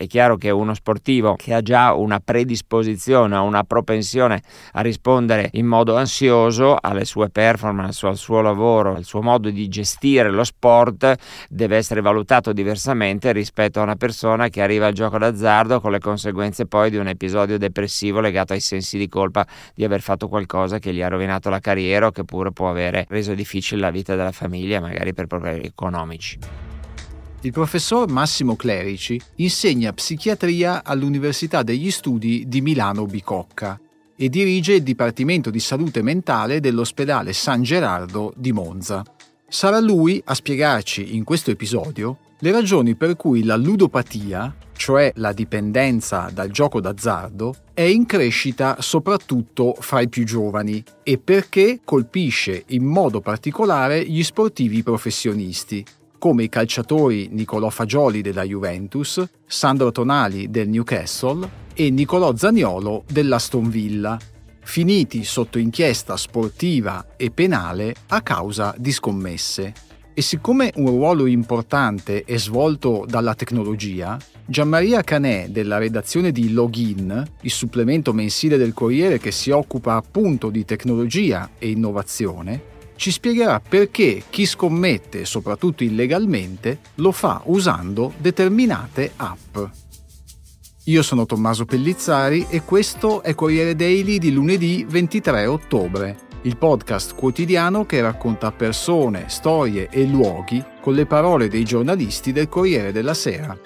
È chiaro che uno sportivo che ha già una predisposizione, una propensione a rispondere in modo ansioso alle sue performance, al suo lavoro, al suo modo di gestire lo sport, deve essere valutato diversamente rispetto a una persona che arriva al gioco d'azzardo con le conseguenze poi di un episodio depressivo legato ai sensi di colpa di aver fatto qualcosa che gli ha rovinato la carriera o che pure può avere reso difficile la vita della famiglia, magari per problemi economici. Il professor Massimo Clerici insegna psichiatria all'Università degli Studi di Milano Bicocca e dirige il Dipartimento di Salute Mentale dell'ospedale San Gerardo di Monza. Sarà lui a spiegarci in questo episodio le ragioni per cui la ludopatia, cioè la dipendenza dal gioco d'azzardo, è in crescita soprattutto fra i più giovani e perché colpisce in modo particolare gli sportivi professionisti, come i calciatori Nicolò Fagioli della Juventus, Sandro Tonali del Newcastle e Nicolò Zaniolo dell'Aston Villa, finiti sotto inchiesta sportiva e penale a causa di scommesse. E siccome un ruolo importante è svolto dalla tecnologia, Gianmaria Canè della redazione di Login, il supplemento mensile del Corriere che si occupa appunto di tecnologia e innovazione, ci spiegherà perché chi scommette, soprattutto illegalmente, lo fa usando determinate app. Io sono Tommaso Pellizzari e questo è Corriere Daily di lunedì 23 ottobre, il podcast quotidiano che racconta persone, storie e luoghi con le parole dei giornalisti del Corriere della Sera.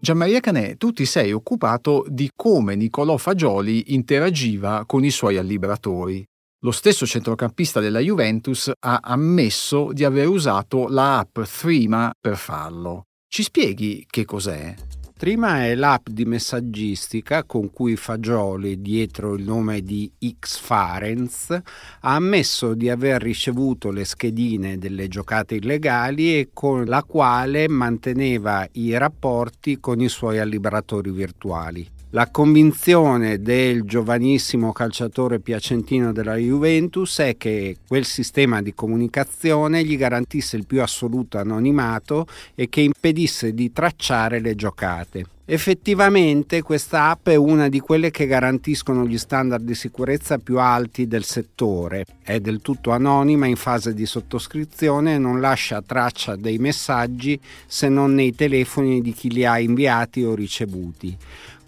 Gianmaria Canè, tu ti sei occupato di come Nicolò Fagioli interagiva con i suoi allibratori. Lo stesso centrocampista della Juventus ha ammesso di aver usato la app Threema per farlo. Ci spieghi che cos'è? Threema è l'app di messaggistica con cui Fagioli, dietro il nome di Xfarens, ha ammesso di aver ricevuto le schedine delle giocate illegali e con la quale manteneva i rapporti con i suoi allibratori virtuali. La convinzione del giovanissimo calciatore piacentino della Juventus è che quel sistema di comunicazione gli garantisse il più assoluto anonimato e che impedisse di tracciare le giocate. Effettivamente questa app è una di quelle che garantiscono gli standard di sicurezza più alti del settore. È del tutto anonima in fase di sottoscrizione e non lascia traccia dei messaggi se non nei telefoni di chi li ha inviati o ricevuti.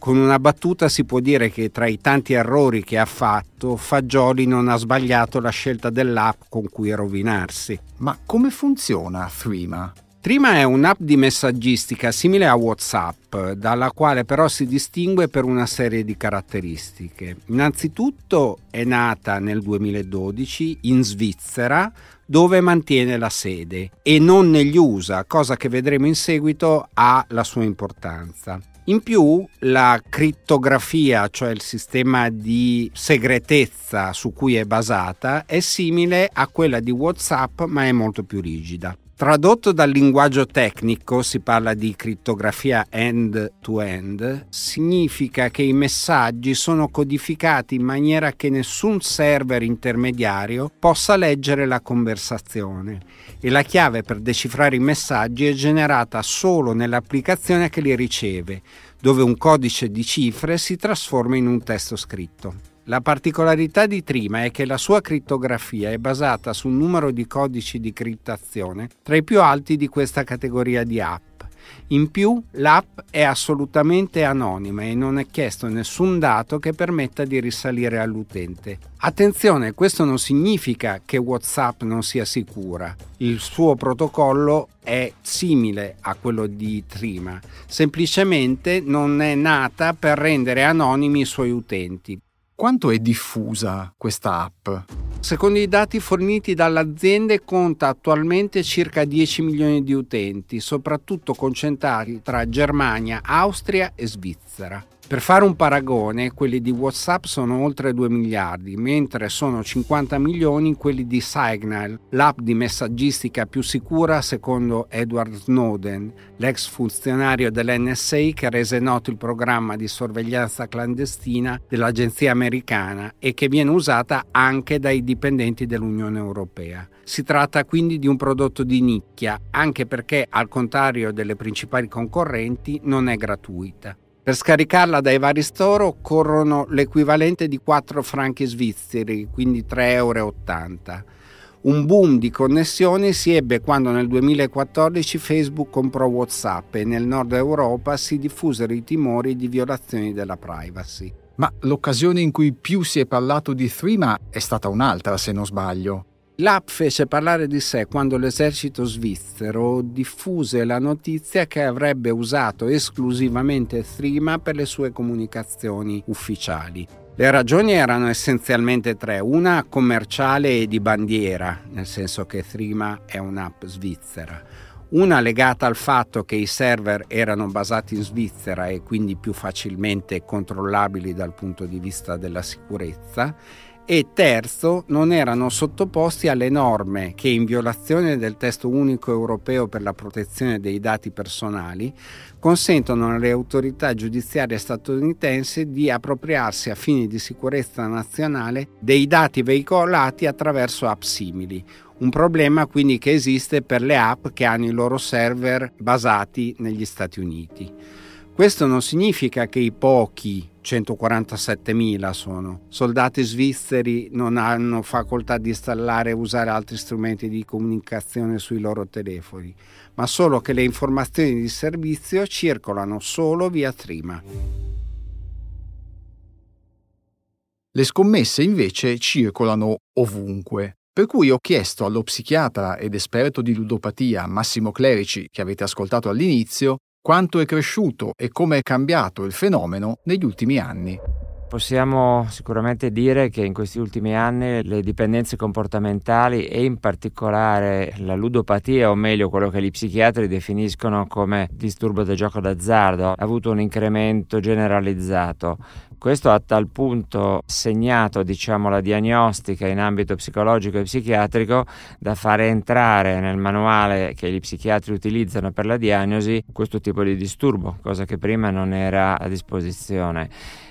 Con una battuta si può dire che tra i tanti errori che ha fatto, Fagioli non ha sbagliato la scelta dell'app con cui rovinarsi. Ma come funziona Threema? Threema è un'app di messaggistica simile a WhatsApp, dalla quale però si distingue per una serie di caratteristiche. Innanzitutto è nata nel 2012 in Svizzera, dove mantiene la sede, e non negli USA, cosa che vedremo in seguito ha la sua importanza. In più la crittografia, cioè il sistema di segretezza su cui è basata, è simile a quella di WhatsApp ma è molto più rigida. Tradotto dal linguaggio tecnico, si parla di crittografia end-to-end, significa che i messaggi sono codificati in maniera che nessun server intermediario possa leggere la conversazione e la chiave per decifrare i messaggi è generata solo nell'applicazione che li riceve, dove un codice di cifre si trasforma in un testo scritto. La particolarità di Trima è che la sua crittografia è basata su un numero di codici di criptazione tra i più alti di questa categoria di app. In più, l'app è assolutamente anonima e non è chiesto nessun dato che permetta di risalire all'utente. Attenzione, questo non significa che WhatsApp non sia sicura. Il suo protocollo è simile a quello di Trima, semplicemente non è nata per rendere anonimi i suoi utenti. Quanto è diffusa questa app? Secondo i dati forniti dall'azienda conta attualmente circa 10 milioni di utenti, soprattutto concentrati tra Germania, Austria e Svizzera. Per fare un paragone, quelli di WhatsApp sono oltre 2 miliardi, mentre sono 50 milioni quelli di Signal, l'app di messaggistica più sicura secondo Edward Snowden, l'ex funzionario dell'NSA che rese noto il programma di sorveglianza clandestina dell'agenzia americana e che viene usata anche dai dipendenti dell'Unione Europea. Si tratta quindi di un prodotto di nicchia, anche perché al contrario delle principali concorrenti non è gratuita. Per scaricarla dai vari store occorrono l'equivalente di 4 franchi svizzeri, quindi 3,80 euro. Un boom di connessioni si ebbe quando nel 2014 Facebook comprò WhatsApp e nel nord Europa si diffusero i timori di violazioni della privacy. Ma l'occasione in cui più si è parlato di Threema è stata un'altra, se non sbaglio. L'app fece parlare di sé quando l'esercito svizzero diffuse la notizia che avrebbe usato esclusivamente Threema per le sue comunicazioni ufficiali. Le ragioni erano essenzialmente tre, una commerciale e di bandiera, nel senso che Threema è un'app svizzera una legata al fatto che i server erano basati in Svizzera e quindi più facilmente controllabili dal punto di vista della sicurezza e terzo non erano sottoposti alle norme che in violazione del testo unico europeo per la protezione dei dati personali consentono alle autorità giudiziarie statunitensi di appropriarsi a fini di sicurezza nazionale dei dati veicolati attraverso app simili un problema quindi che esiste per le app che hanno i loro server basati negli Stati Uniti. Questo non significa che i pochi 147.000 sono. Soldati svizzeri non hanno facoltà di installare e usare altri strumenti di comunicazione sui loro telefoni, ma solo che le informazioni di servizio circolano solo via Trima. Le scommesse invece circolano ovunque. Per cui ho chiesto allo psichiatra ed esperto di ludopatia Massimo Clerici, che avete ascoltato all'inizio, quanto è cresciuto e come è cambiato il fenomeno negli ultimi anni. Possiamo sicuramente dire che in questi ultimi anni le dipendenze comportamentali e in particolare la ludopatia, o meglio quello che gli psichiatri definiscono come disturbo da gioco d'azzardo, ha avuto un incremento generalizzato. Questo ha a tal punto segnato diciamo, la diagnostica in ambito psicologico e psichiatrico da fare entrare nel manuale che gli psichiatri utilizzano per la diagnosi questo tipo di disturbo, cosa che prima non era a disposizione.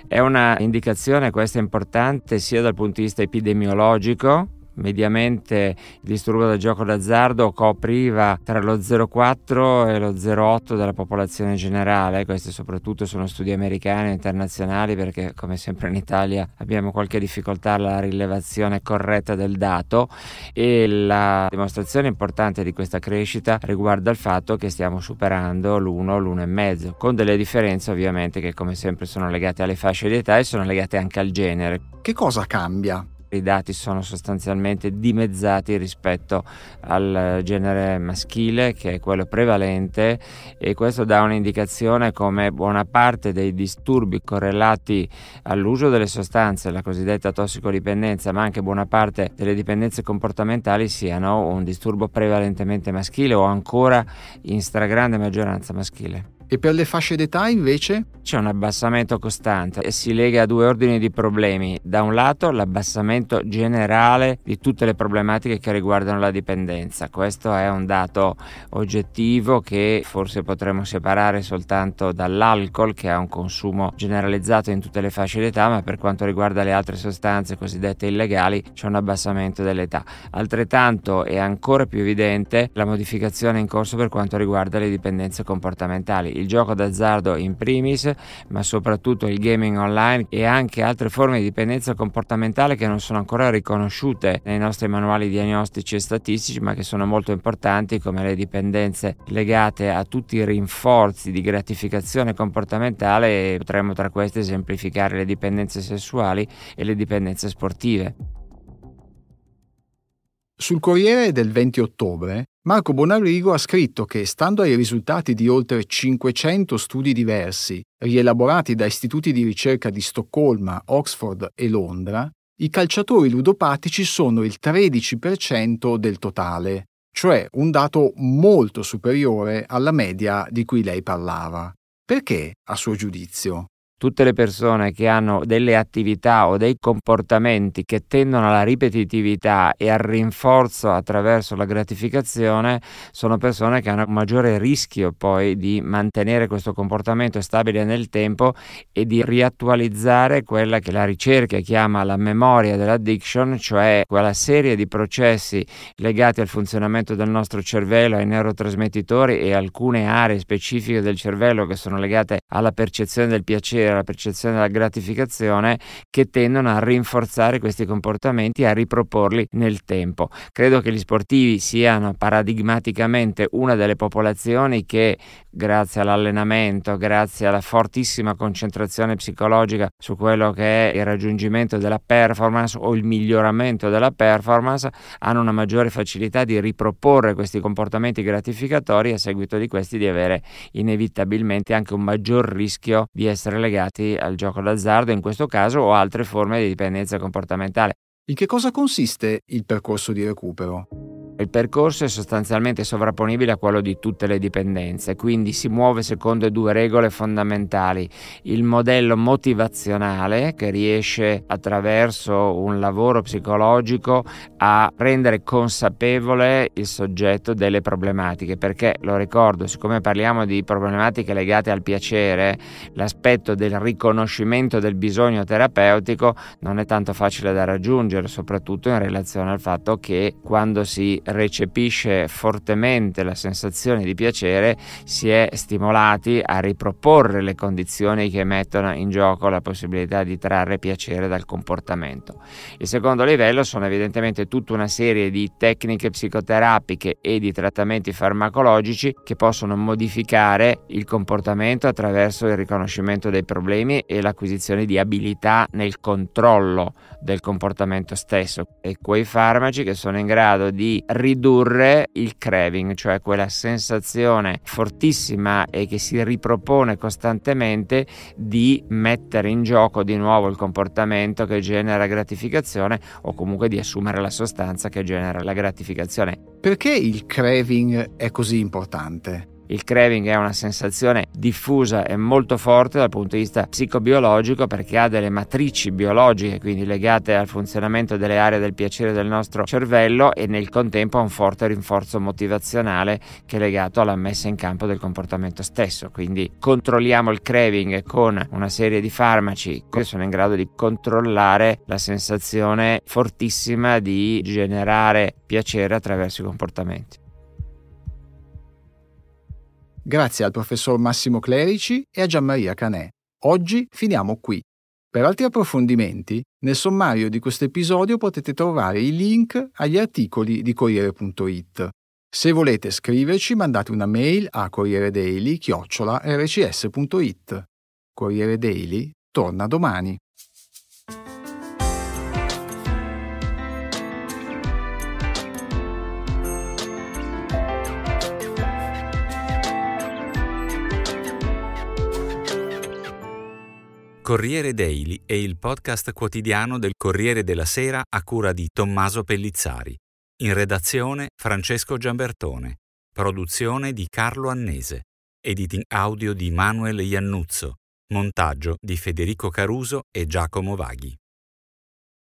È una indicazione questa importante sia dal punto di vista epidemiologico, mediamente il disturbo da gioco d'azzardo copriva tra lo 0,4 e lo 0,8 della popolazione generale, questi soprattutto sono studi americani e internazionali perché come sempre in Italia abbiamo qualche difficoltà alla rilevazione corretta del dato e la dimostrazione importante di questa crescita riguarda il fatto che stiamo superando l'1, l'1,5 con delle differenze ovviamente che come sempre sono legate alle fasce di età e sono legate anche al genere. Che cosa cambia? I dati sono sostanzialmente dimezzati rispetto al eh, genere maschile, che è quello prevalente, e questo dà un'indicazione come buona parte dei disturbi correlati all'uso delle sostanze, la cosiddetta tossicodipendenza, ma anche buona parte delle dipendenze comportamentali siano un disturbo prevalentemente maschile o ancora in stragrande maggioranza maschile. E per le fasce d'età invece? C'è un abbassamento costante e si lega a due ordini di problemi. Da un lato l'abbassamento generale di tutte le problematiche che riguardano la dipendenza. Questo è un dato oggettivo che forse potremmo separare soltanto dall'alcol che ha un consumo generalizzato in tutte le fasce d'età, ma per quanto riguarda le altre sostanze cosiddette illegali c'è un abbassamento dell'età. Altrettanto è ancora più evidente la modificazione in corso per quanto riguarda le dipendenze comportamentali il gioco d'azzardo in primis, ma soprattutto il gaming online e anche altre forme di dipendenza comportamentale che non sono ancora riconosciute nei nostri manuali diagnostici e statistici, ma che sono molto importanti come le dipendenze legate a tutti i rinforzi di gratificazione comportamentale e potremmo tra queste esemplificare le dipendenze sessuali e le dipendenze sportive. Sul Corriere del 20 ottobre Marco Bonarrigo ha scritto che, stando ai risultati di oltre 500 studi diversi, rielaborati da istituti di ricerca di Stoccolma, Oxford e Londra, i calciatori ludopatici sono il 13% del totale, cioè un dato molto superiore alla media di cui lei parlava. Perché, a suo giudizio? tutte le persone che hanno delle attività o dei comportamenti che tendono alla ripetitività e al rinforzo attraverso la gratificazione sono persone che hanno un maggiore rischio poi di mantenere questo comportamento stabile nel tempo e di riattualizzare quella che la ricerca chiama la memoria dell'addiction, cioè quella serie di processi legati al funzionamento del nostro cervello, ai neurotrasmettitori e alcune aree specifiche del cervello che sono legate alla percezione del piacere piacere, alla percezione della gratificazione che tendono a rinforzare questi comportamenti e a riproporli nel tempo. Credo che gli sportivi siano paradigmaticamente una delle popolazioni che grazie all'allenamento, grazie alla fortissima concentrazione psicologica su quello che è il raggiungimento della performance o il miglioramento della performance, hanno una maggiore facilità di riproporre questi comportamenti gratificatori e a seguito di questi di avere inevitabilmente anche un maggior rischio di essere legati legati al gioco d'azzardo, in questo caso, o altre forme di dipendenza comportamentale. In che cosa consiste il percorso di recupero? Il percorso è sostanzialmente sovrapponibile a quello di tutte le dipendenze, quindi si muove secondo due regole fondamentali. Il modello motivazionale che riesce attraverso un lavoro psicologico a rendere consapevole il soggetto delle problematiche, perché lo ricordo, siccome parliamo di problematiche legate al piacere, l'aspetto del riconoscimento del bisogno terapeutico non è tanto facile da raggiungere, soprattutto in relazione al fatto che quando si recepisce fortemente la sensazione di piacere si è stimolati a riproporre le condizioni che mettono in gioco la possibilità di trarre piacere dal comportamento. Il secondo livello sono evidentemente tutta una serie di tecniche psicoterapiche e di trattamenti farmacologici che possono modificare il comportamento attraverso il riconoscimento dei problemi e l'acquisizione di abilità nel controllo del comportamento stesso e quei farmaci che sono in grado di ridurre il craving, cioè quella sensazione fortissima e che si ripropone costantemente di mettere in gioco di nuovo il comportamento che genera gratificazione o comunque di assumere la sostanza che genera la gratificazione. Perché il craving è così importante? Il craving è una sensazione diffusa e molto forte dal punto di vista psicobiologico perché ha delle matrici biologiche, quindi legate al funzionamento delle aree del piacere del nostro cervello e nel contempo ha un forte rinforzo motivazionale che è legato alla messa in campo del comportamento stesso. Quindi controlliamo il craving con una serie di farmaci che sono in grado di controllare la sensazione fortissima di generare piacere attraverso i comportamenti. Grazie al professor Massimo Clerici e a Gianmaria Canè. Oggi finiamo qui. Per altri approfondimenti, nel sommario di questo episodio potete trovare i link agli articoli di Corriere.it. Se volete scriverci, mandate una mail a rcs.it. Corriere Daily torna domani. Corriere Daily è il podcast quotidiano del Corriere della Sera a cura di Tommaso Pellizzari. In redazione Francesco Giambertone. Produzione di Carlo Annese. Editing audio di Manuel Iannuzzo. Montaggio di Federico Caruso e Giacomo Vaghi.